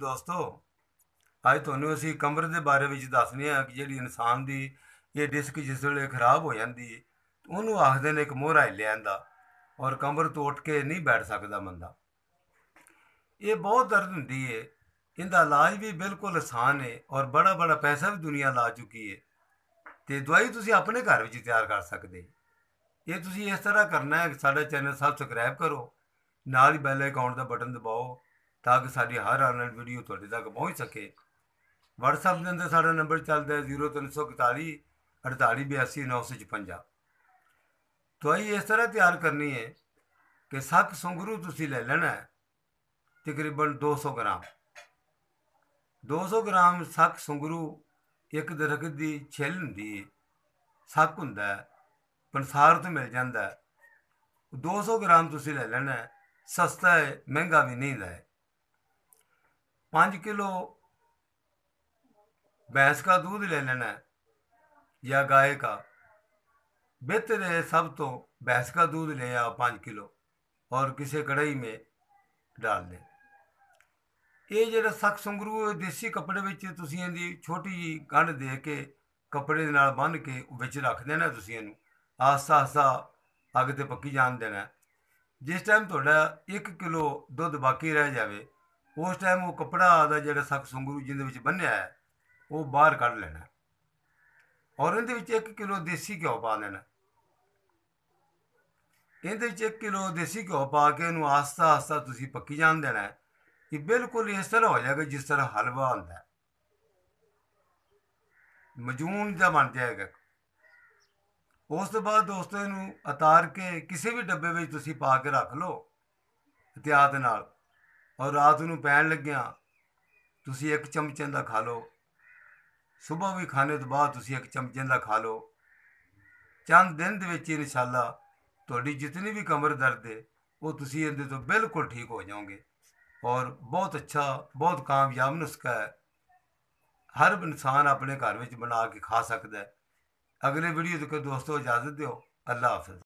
ਦੋਸਤੋ ਅੱਜ ਤੁਹਾਨੂੰ ਅਸੀਂ ਕਮਰ ਦੇ ਬਾਰੇ ਵਿੱਚ ਦੱਸਨੇ ਆ ਕਿ ਜਿਹੜੀ ਇਨਸਾਨ ਦੀ ਇਹ ਡਿਸਕ ਜਿਸ ਵੇਲੇ ਖਰਾਬ ਹੋ ਜਾਂਦੀ ਉਹਨੂੰ ਆਖਦੇ ਨੇ ਇੱਕ ਮੋਹਰਾ ਲੈਣ ਦਾ ਔਰ ਕਮਰ ਤੋਂ ਉੱਠ ਕੇ ਨਹੀਂ ਬੈਠ ਸਕਦਾ ਬੰਦਾ ਇਹ ਬਹੁਤ ਦਰਦ ਹੁੰਦੀ ਹੈ ਇਹਦਾ ਇਲਾਜ ਵੀ ਬਿਲਕੁਲ ਆਸਾਨ ਹੈ ਔਰ ਬੜਾ ਬੜਾ ਪੈਸਾ ਵੀ ਦੁਨੀਆ ਲਾ ਚੁੱਕੀ ਹੈ ਤੇ ਦਵਾਈ ਤੁਸੀਂ ਆਪਣੇ ਘਰ ਵਿੱਚ ਤਿਆਰ ਕਰ ਸਕਦੇ ਇਹ ਤੁਸੀਂ ਇਸ ਤਰ੍ਹਾਂ ਕਰਨਾ ਹੈ ਸਾਡਾ ਚੈਨਲ ਸਬਸਕ੍ਰਾਈਬ ਕਰੋ ਨਾਲ ਹੀ ਬੈਲ ਆਈਕਨ ਦਾ ਬਟਨ ਦਬਾਓ ਤਾਂ ਕਿ ਸਾਡੀ ਹਰ ਆਉਣ ਵਾਲੀ ਵੀਡੀਓ ਤੁਹਾਡੇ ਤੱਕ ਪਹੁੰਚ ਸਕੇ WhatsApp ਦੇ ਅੰਦਰ ਸਾਡਾ ਨੰਬਰ ਚੱਲਦਾ ਹੈ 0341 4882955 ਤੁਹਾਈ ਇਸ ਤਰ੍ਹਾਂ ਤਿਆਰ ਕਰਨੀ ਹੈ ਕਿ ਸੱਤ ਸੰਗਰੂ ਤੁਸੀਂ ਲੈ ਲੈਣਾ ਹੈ ਤਕਰੀਬਨ 200 ਗ੍ਰਾਮ 200 ਗ੍ਰਾਮ ਸੱਤ ਸੰਗਰੂ ਇੱਕ ਦਰਖਤ ਦੀ ਛਿੱਲ ਹੁੰਦੀ ਹੈ ਹੁੰਦਾ ਹੈ ਪੰਸਾਰ ਤੋਂ ਮਿਲ ਜਾਂਦਾ ਹੈ 200 ਗ੍ਰਾਮ ਤੁਸੀਂ ਲੈ ਲੈਣਾ ਹੈ ਸਸਤਾ ਹੈ ਮਹਿੰਗਾ ਵੀ ਨਹੀਂ ਲੈ पाँच ਕਿਲੋ भैंस ਦਾ ਦੁੱਧ ਲੈ ਲੈਣਾ ਜਾਂ ਗਾਏ ਦਾ ਬਿਹਤਰ ਹੈ ਸਭ ਤੋਂ तो भैंस का दूध ले आओ ਕਿਲੋ ਔਰ ਕਿਸੇ ਕੜਾਈ कढ़ाई में ਦੇ ਇਹ ਜਿਹੜਾ ਸਖ ਸੰਗਰੂ ਦੇਸੀ ਕੱਪੜੇ ਵਿੱਚ ਤੁਸੀਂ ਇਹਦੀ ਛੋਟੀ ਜੀ ਗੰਢ ਦੇ ਕੇ ਕੱਪੜੇ ਦੇ ਨਾਲ ਬੰਨ ਕੇ ਵਿੱਚ ਰੱਖ ਦੇਣਾ ਤੁਸੀਂ ਇਹਨੂੰ ਆਸਾ ਆਸਾ ਅੱਗ ਤੇ ਪੱਕੀ ਜਾਣ ਦੇਣਾ ਜਿਸ ਟਾਈਮ ਤੁਹਾਡਾ 1 ਕਿਲੋ ਦੁੱਧ ਬਾਕੀ ਰਹਿ ਜਾਵੇ ਉਸ ਟਾਈਮ ਉਹ ਕਪੜਾ ਦਾ ਜਿਹੜਾ ਸਖ ਸੰਗਰੂ ਜਿੰਦੇ ਵਿੱਚ ਬੰਨਿਆ ਹੈ ਉਹ ਬਾਹਰ ਕੱਢ ਲੈਣਾ ਔਰ ਇਹਦੇ ਵਿੱਚ 1 ਕਿਲੋ ਦੇਸੀ ਘਿਓ ਪਾ ਲੈਣਾ ਇਹਦੇ ਵਿੱਚ 1 ਕਿਲੋ ਦੇਸੀ ਘਿਓ ਪਾ ਕੇ ਇਹਨੂੰ ਆਸਤਾ ਆਸਤਾ ਤੁਸੀਂ ਪੱਕੀ ਜਾਣ ਦੇਣਾ ਕਿ ਬਿਲਕੁਲ ਇਸ ਤਰ੍ਹਾਂ ਹੋ ਜਾਏਗਾ ਜਿਸ ਤਰ੍ਹਾਂ ਹਲਵਾ ਹੁੰਦਾ ਹੈ ਮਜੂਨ ਦਾ ਬਣ ਜਾਏਗਾ ਉਸ ਤੋਂ ਬਾਅਦ ਦੋਸਤੋ ਇਹਨੂੰ ਉਤਾਰ ਕੇ ਕਿਸੇ ਵੀ ਡੱਬੇ ਵਿੱਚ ਤੁਸੀਂ ਪਾ ਕੇ ਰੱਖ ਲਓ ਇਤਿਆਦ ਨਾਲ ਔਰ ਰਾਤ ਨੂੰ ਪੈਣ ਲੱਗਿਆ ਤੁਸੀਂ ਇੱਕ ਚਮਚੇ ਦਾ ਖਾ ਲਓ ਸਵੇਰ ਵੀ ਖਾਣੇ ਤੋਂ ਬਾਅਦ ਤੁਸੀਂ ਇੱਕ ਚਮਚੇ ਦਾ ਖਾ ਲਓ ਚੰਦ ਦਿਨ ਦੇ ਵਿੱਚ ਇਨਸ਼ਾਅੱਲਾ ਤੁਹਾਡੀ ਜਿੰਨੀ ਵੀ ਕਮਰ ਦਰਦ ਹੈ ਉਹ ਤੁਸੀਂ ਇਹਦੇ ਤੋਂ ਬਿਲਕੁਲ ਠੀਕ ਹੋ ਜਾਓਗੇ ਔਰ ਬਹੁਤ ਅੱਛਾ ਬਹੁਤ ਕਾਮਯਾਬ ਨੁਸਖਾ ਹੈ ਹਰ ਇਨਸਾਨ ਆਪਣੇ ਘਰ ਵਿੱਚ ਬਣਾ ਕੇ ਖਾ ਸਕਦਾ ਹੈ ਅਗਲੇ ਵੀਡੀਓ ਤੱਕ ਦੋਸਤੋ ਇਜਾਜ਼ਤ ਦਿਓ ਅੱਲਾ ਹਾਫਿਜ਼